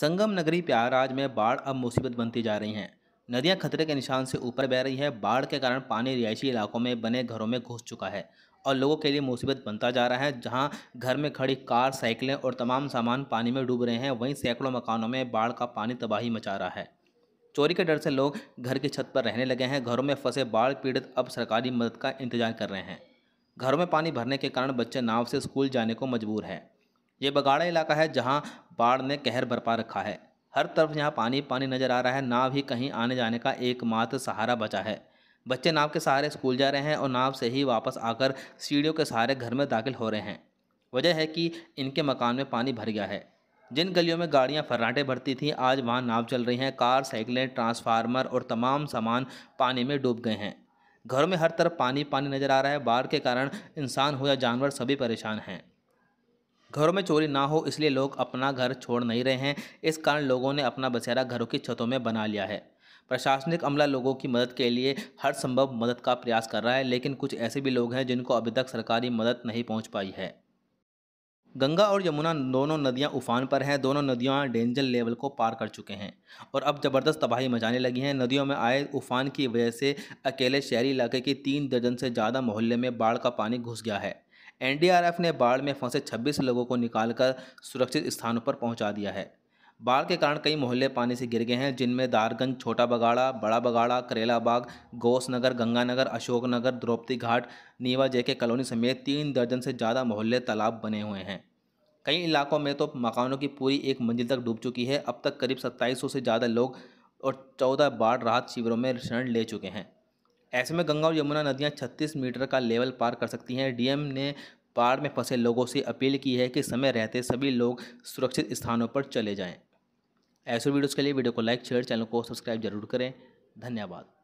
संगम नगरी प्रयागराज में बाढ़ अब मुसीबत बनती जा रही हैं नदियां खतरे के निशान से ऊपर बह रही है बाढ़ के कारण पानी रिहायशी इलाकों में बने घरों में घुस चुका है और लोगों के लिए मुसीबत बनता जा रहा है जहां घर में खड़ी कार साइकिलें और तमाम सामान पानी में डूब रहे हैं वहीं सैकड़ों मकानों में बाढ़ का पानी तबाही मचा रहा है चोरी के डर से लोग घर की छत पर रहने लगे हैं घरों में फंसे बाढ़ पीड़ित अब सरकारी मदद का इंतजार कर रहे हैं घरों में पानी भरने के कारण बच्चे नाव से स्कूल जाने को मजबूर है ये बगाड़ा इलाका है जहाँ बाढ़ ने कहर बरपा रखा है हर तरफ यहाँ पानी पानी नज़र आ रहा है नाव ही कहीं आने जाने का एकमात्र सहारा बचा है बच्चे नाव के सहारे स्कूल जा रहे हैं और नाव से ही वापस आकर सीढ़ियों के सहारे घर में दाखिल हो रहे हैं वजह है कि इनके मकान में पानी भर गया है जिन गलियों में गाड़ियां फर्राटे भरती थीं आज वहां नाव चल रही हैं कार साइकिलें ट्रांसफार्मर और तमाम सामान पानी में डूब गए हैं घरों में हर तरफ पानी पानी नज़र आ रहा है बाढ़ के कारण इंसान हो या जानवर सभी परेशान हैं घरों में चोरी ना हो इसलिए लोग अपना घर छोड़ नहीं रहे हैं इस कारण लोगों ने अपना बसेरा घरों की छतों में बना लिया है प्रशासनिक अमला लोगों की मदद के लिए हर संभव मदद का प्रयास कर रहा है लेकिन कुछ ऐसे भी लोग हैं जिनको अभी तक सरकारी मदद नहीं पहुंच पाई है गंगा और यमुना दोनों नदियां उफान पर हैं दोनों नदियां डेंजर लेवल को पार कर चुके हैं और अब ज़बरदस्त तबाही मचाने लगी हैं नदियों में आए उफान की वजह से अकेले शहरी इलाके के तीन दर्जन से ज़्यादा मोहल्ले में बाढ़ का पानी घुस गया है एनडीआरएफ ने बाढ़ में फंसे 26 लोगों को निकालकर सुरक्षित स्थानों पर पहुंचा दिया है बाढ़ के कारण कई मोहल्ले पानी से गिर गए हैं जिनमें दारगंज छोटा बगाड़ा बड़ा बगाड़ा करेला बाग गोसनगर गंगानगर अशोकनगर द्रौपदी घाट नीवा के कॉलोनी समेत तीन दर्जन से ज़्यादा मोहल्ले तालाब बने हुए हैं कई इलाकों में तो मकानों की पूरी एक मंजिल तक डूब चुकी है अब तक करीब सत्ताईस से ज़्यादा लोग और चौदह बाढ़ राहत शिविरों में शरण ले चुके हैं ऐसे में गंगा और यमुना नदियां 36 मीटर का लेवल पार कर सकती हैं डीएम ने बाढ़ में फंसे लोगों से अपील की है कि समय रहते सभी लोग सुरक्षित स्थानों पर चले जाएँ ऐसे वीडियोज़ के लिए वीडियो को लाइक शेयर चैनल को सब्सक्राइब जरूर करें धन्यवाद